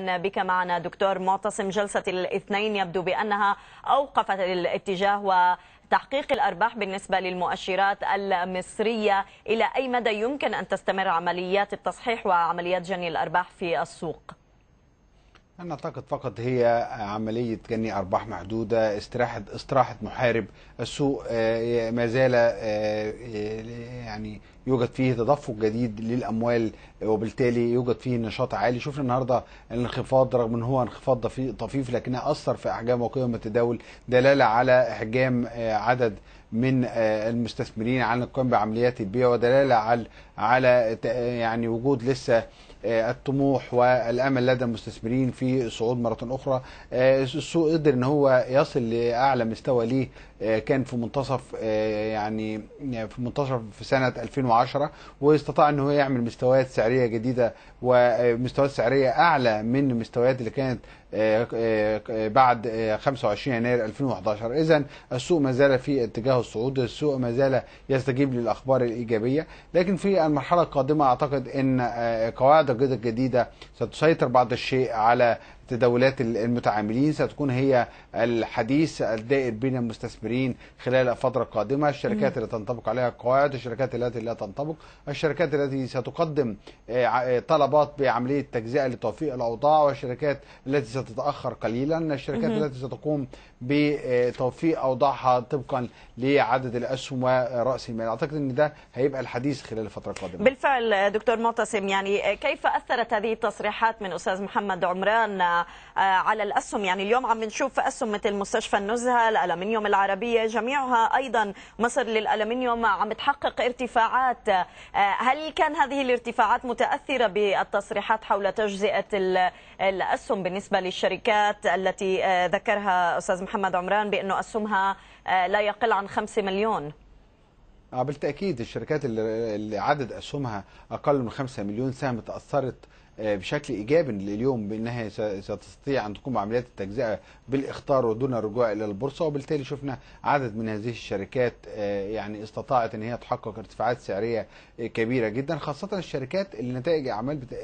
بك معنا دكتور معتصم جلسة الاثنين يبدو بأنها أوقفت الاتجاه وتحقيق الأرباح بالنسبة للمؤشرات المصرية إلى أي مدى يمكن أن تستمر عمليات التصحيح وعمليات جني الأرباح في السوق؟ أنا أعتقد فقط هي عملية جني أرباح محدودة استراحة استراحة محارب السوق آه، ما زال آه، آه، يعني يوجد فيه تدفق جديد للأموال وبالتالي يوجد فيه نشاط عالي شوفنا النهاردة الانخفاض رغم أن هو انخفاض طفيف لكنه أثر في أحجام وقيم التداول دلالة على أحجام عدد من آه، المستثمرين عن القيام بعمليات البيع ودلاله على على يعني وجود لسه آه، الطموح والامل لدى المستثمرين في صعود مره اخرى آه، السوق قدر ان هو يصل لاعلى مستوى ليه آه، كان في منتصف آه، يعني،, يعني في منتصف في سنه 2010 واستطاع ان هو يعمل مستويات سعريه جديده ومستويات سعريه اعلى من المستويات اللي كانت آه، بعد 25 يناير 2011 اذا السوق ما زال في اتجاه الصعود السوق ما زال يستجيب للاخبار الايجابيه لكن في المرحله القادمه اعتقد ان قواعد الجديده ستسيطر بعض الشيء على تداولات المتعاملين ستكون هي الحديث الدائر بين المستثمرين خلال الفترة القادمة الشركات اللي تنطبق عليها القواعد الشركات التي لا تنطبق الشركات التي ستقدم آه، آه، طلبات بعملية تجزئة لتوفيق الأوضاع والشركات التي ستتأخر قليلا الشركات التي ستقوم بتوفيق أوضاعها طبقا لعدد الأسهم ورأس المال أعتقد أن ده هيبقى الحديث خلال الفترة القادمة بالفعل دكتور معتصم يعني كيف أثرت هذه التصريحات من أستاذ محمد عمران آه، على الاسهم يعني اليوم عم نشوف اسهم مثل مستشفى النزهه الالمنيوم العربيه جميعها ايضا مصر للالمنيوم عم تحقق ارتفاعات آه، هل كان هذه الارتفاعات متاثره بالتصريحات حول تجزئه الاسهم بالنسبه للشركات التي آه، ذكرها استاذ محمد عمران بانه اسهمها لا يقل عن 5 مليون بالتاكيد الشركات اللي عدد اسهمها اقل من 5 مليون سهم تاثرت آه، بشكل ايجابي لليوم بانها ستستطيع ان تقوم بعمليات التجزئه بالاخطار ودون الرجوع الى البورصه وبالتالي شفنا عدد من هذه الشركات آه، يعني استطاعت ان هي تحقق ارتفاعات سعريه آه، كبيره جدا خاصه الشركات اللي نتائج اعمال بتا...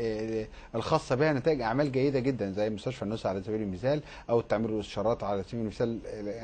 الخاصه بها نتائج اعمال جيده جدا زي مستشفى النساء على سبيل المثال او التعمير والاستشارات على سبيل المثال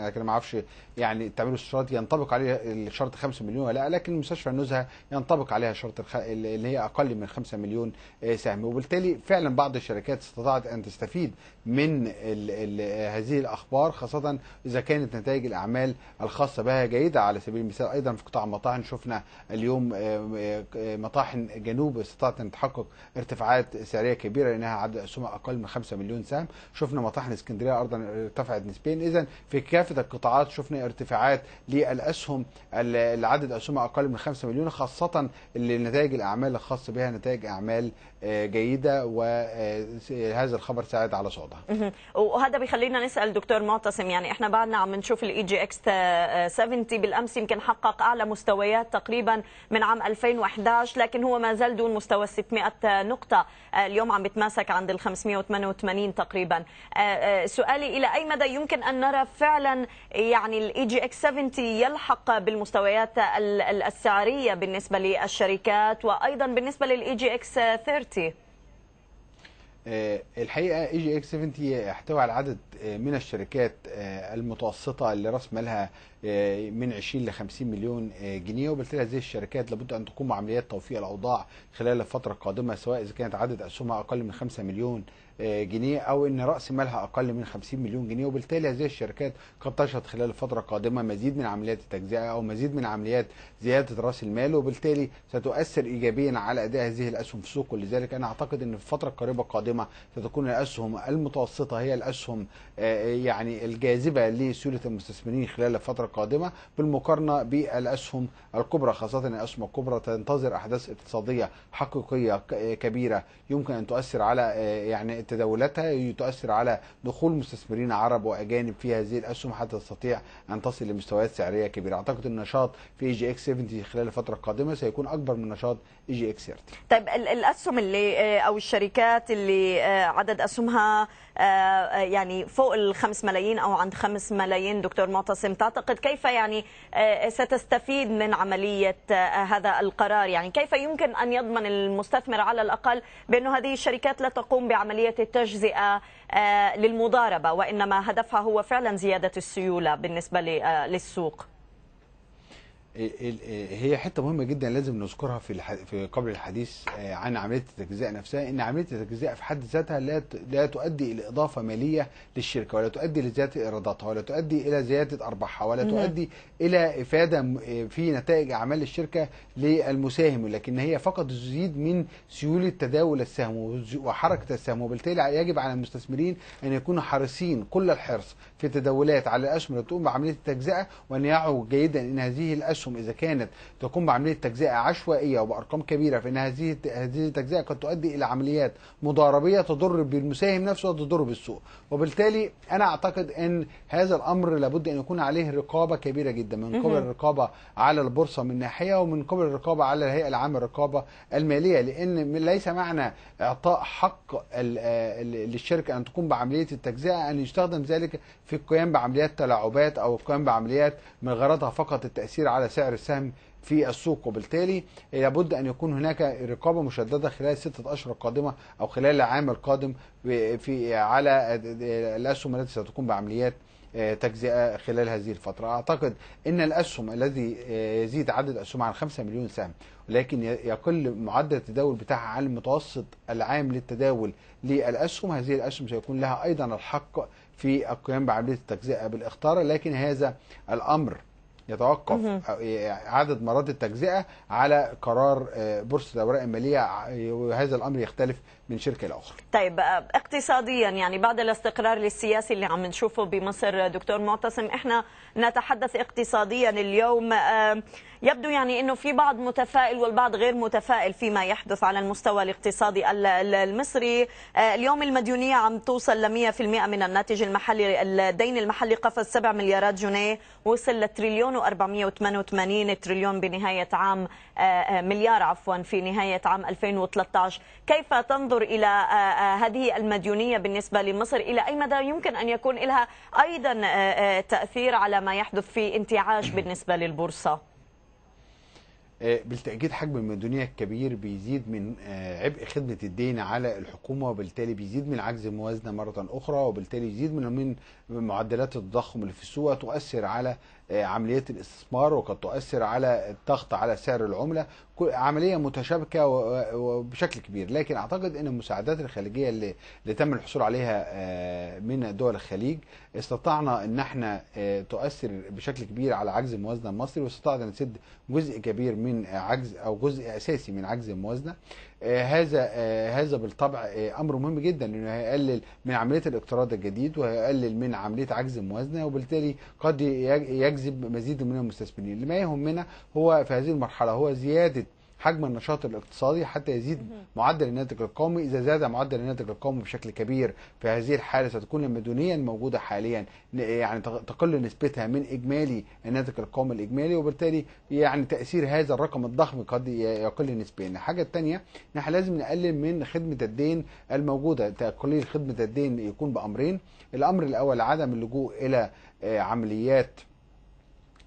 لكن ما اعرفش يعني التعمير والاستشارات ينطبق عليه الشرط 5 مليون ولا لا لكن مستشفى النزهه ينطبق عليها شرط الخ... اللي هي اقل من 5 مليون سهم وبالتالي وبالتالي فعلا بعض الشركات استطاعت أن تستفيد من الـ الـ هذه الأخبار خاصة إذا كانت نتائج الأعمال الخاصة بها جيدة على سبيل المثال أيضا في قطاع المطاحن شفنا اليوم آه، آه، مطاحن جنوب استطاعت أن تحقق ارتفاعات سعرية كبيرة لأنها عدد سمع أقل من 5 مليون سهم شفنا مطاحن اسكندرية أيضا ارتفعت نسبيا إذا في كافة القطاعات شفنا ارتفاعات للأسهم العدد أسهم أقل من 5 مليون خاصة لنتائج الأعمال الخاصة بها نتائج أعمال آه، جيدة جديده وهذا آه، الخبر ساعد على صعودها. وهذا بيخلينا نسال دكتور معتصم يعني احنا بعدنا عم نشوف الاي جي اكس 70 بالامس يمكن حقق اعلى مستويات تقريبا من عام 2011 لكن هو ما زال دون مستوى 600 نقطه آه، اليوم عم بتماسك عند ال 588 تقريبا. آه، سؤالي الى اي مدى يمكن ان نرى فعلا يعني الاي جي اكس 70 يلحق بالمستويات السعريه بالنسبه للشركات وايضا بالنسبه للاي جي اكس 30 آه، الحقيقه اي جي اكس 70 يحتوي على عدد آه، من الشركات آه، المتوسطه اللي راس مالها من 20 ل 50 مليون جنيه وبالتالي هذه الشركات لابد ان تقوم بعمليات توفيق الاوضاع خلال الفتره القادمه سواء اذا كانت عدد اسهمها اقل من 5 مليون جنيه او ان راس مالها اقل من 50 مليون جنيه وبالتالي هذه الشركات قد تشهد خلال الفتره القادمه مزيد من عمليات التجزئه او مزيد من عمليات زياده راس المال وبالتالي ستؤثر ايجابيا على اداء هذه الاسهم في السوق ولذلك انا اعتقد ان في الفتره القريبه القادمه ستكون الاسهم المتوسطه هي الاسهم آه، يعني الجاذبه لسيوله المستثمرين خلال الفتره القادمه بالمقارنه بالاسهم الكبرى خاصه الاسهم الكبرى تنتظر احداث اقتصاديه حقيقيه كبيره يمكن ان تؤثر على آه، يعني تداولاتها تؤثر على دخول مستثمرين عرب واجانب في هذه الاسهم حتى تستطيع ان تصل لمستويات سعريه كبيره اعتقد النشاط في اي جي اكس 70 خلال الفتره القادمه سيكون اكبر من نشاط اي جي اكس 30 طيب الاسهم اللي آه، او الشركات اللي آه، عدد اسهمها آه، آه، يعني فوق ال 5 ملايين او عند 5 ملايين دكتور معتصم تعتقد كيف يعني آه، ستستفيد من عمليه هذا القرار يعني كيف يمكن ان يضمن المستثمر على الاقل بانه هذه الشركات لا تقوم بعمليه التجزئه للمضاربه وانما هدفها هو فعلا زياده السيوله بالنسبه للسوق هي حته مهمه جدا لازم نذكرها في في قبل الحديث آه، عن عمليه التجزئه نفسها ان عمليه التجزئه في حد ذاتها لا لا تؤدي الى اضافه ماليه للشركه ولا تؤدي لزياده ايراداتها ولا تؤدي الى زياده ارباحها ولا تؤدي الى افاده آه، في نتائج اعمال الشركه للمساهم لكن هي فقط تزيد من سيوله تداول السهم وحركه السهم وبالتالي يجب على المستثمرين ان يكونوا حريصين كل الحرص في التداولات على الاسهم اللي تقوم بعمليه التجزئه وان يعوا جيدا ان هذه الاسهم الاسهم اذا كانت تقوم بعمليه تجزئه عشوائيه وبارقام كبيره فان هذه هذه التجزئه قد تؤدي الى عمليات مضاربيه تضر بالمساهم نفسه وتضر بالسوق وبالتالي انا اعتقد ان هذا الامر لابد ان يكون عليه رقابه كبيره جدا من قبل الرقابه على البورصه من ناحيه ومن قبل الرقابه على الهيئه العامه للرقابه الماليه لان ليس معنى اعطاء حق للشركه ان تقوم بعمليه التجزئه ان يستخدم ذلك في القيام بعمليات تلاعبات او القيام بعمليات من غرضها فقط التاثير على سعر سعر السهم في السوق وبالتالي لابد ان يكون هناك رقابه مشدده خلال سته اشهر القادمه او خلال العام القادم في على الاسهم التي ستقوم بعمليات آه، تجزئه خلال هذه الفتره اعتقد ان الاسهم الذي آه، يزيد عدد اسهم عن 5 مليون سهم لكن يقل معدل التداول بتاعها عن المتوسط العام للتداول للاسهم هذه الاسهم سيكون لها ايضا الحق في القيام بعمليه التجزئه بالاختار لكن هذا الامر يتوقف عدد مرات التجزئه على قرار آه، بورصه الاوراق الماليه وهذا الامر يختلف من شركه لاخرى. طيب آه، اقتصاديا يعني بعد الاستقرار السياسي اللي عم نشوفه بمصر آه، دكتور معتصم احنا نتحدث اقتصاديا اليوم يبدو يعني انه في بعض متفائل والبعض غير متفائل فيما يحدث على المستوى الاقتصادي المصري اليوم المديونيه عم توصل ل 100% من الناتج المحلي الدين المحلي قفز 7 مليارات جنيه وصل لتريليون كانوا 488 تريليون بنهاية عام آه، آه، مليار عفوا في نهاية عام 2013 كيف تنظر إلى آه، هذه المديونية بالنسبة لمصر إلى أي مدى يمكن أن يكون لها أيضا تأثير على ما يحدث في انتعاش بالنسبة للبورصة بالتأكيد حجم المديونية الكبير بيزيد من عبء خدمة الدين على الحكومة وبالتالي بيزيد من عجز الموازنة مرة أخرى وبالتالي يزيد من معدلات التضخم اللي في السوق تؤثر على آه، عمليات الاستثمار وقد تؤثر على الضغط على سعر العملة عملية متشابكة وبشكل كبير لكن أعتقد أن المساعدات الخليجيه اللي, اللي تم الحصول عليها آه، من دول الخليج استطعنا أن احنا آه، تؤثر بشكل كبير على عجز الموازنة المصري واستطعنا نسد جزء كبير من عجز أو جزء أساسي من عجز الموازنة آه، هذا آه، هذا بالطبع آه، امر مهم جدا لانه هيقلل من عمليه الاقتراض الجديد وهيقلل من عمليه عجز الموازنه وبالتالي قد يجذب مزيد من المستثمرين لما يهمنا هو في هذه المرحله هو زياده حجم النشاط الاقتصادي حتى يزيد معدل الناتج القومي اذا زاد معدل الناتج القومي بشكل كبير في هذه الحاله ستكون المدنيه الموجوده حاليا يعني تقل نسبتها من اجمالي الناتج القومي الاجمالي وبالتالي يعني تاثير هذا الرقم الضخم قد يقل نسبيا الحاجه الثانيه ان احنا لازم نقلل من خدمه الدين الموجوده تقليل خدمه الدين يكون بامرين الامر الاول عدم اللجوء الى آه، عمليات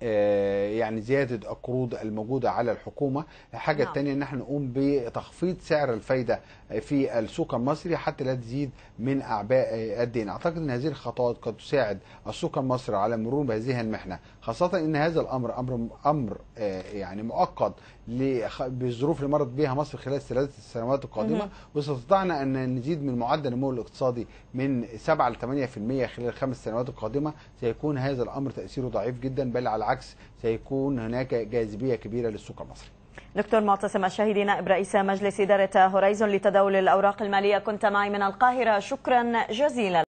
آه، يعني زيادة القروض الموجودة على الحكومة الحاجة نعم. الثانية ان احنا نقوم بتخفيض سعر الفايدة في السوق المصري حتى لا تزيد من أعباء الدين أعتقد إيه. أن هذه الخطوات قد تساعد السوق المصري على مرور بهذه المحنة خاصة أن هذا الأمر أمر أمر آه، يعني مؤقت بالظروف اللي مرت بها مصر خلال ثلاث سنوات القادمه واستطعنا ان نزيد من معدل النمو الاقتصادي من 7 ل 8% خلال الخمس سنوات القادمه سيكون هذا الامر تاثيره ضعيف جدا بل على العكس سيكون هناك جاذبيه كبيره للسوق المصري. دكتور معتصم الشهيدي نائب رئيس مجلس اداره هورايزون لتداول الاوراق الماليه كنت معي من القاهره شكرا جزيلا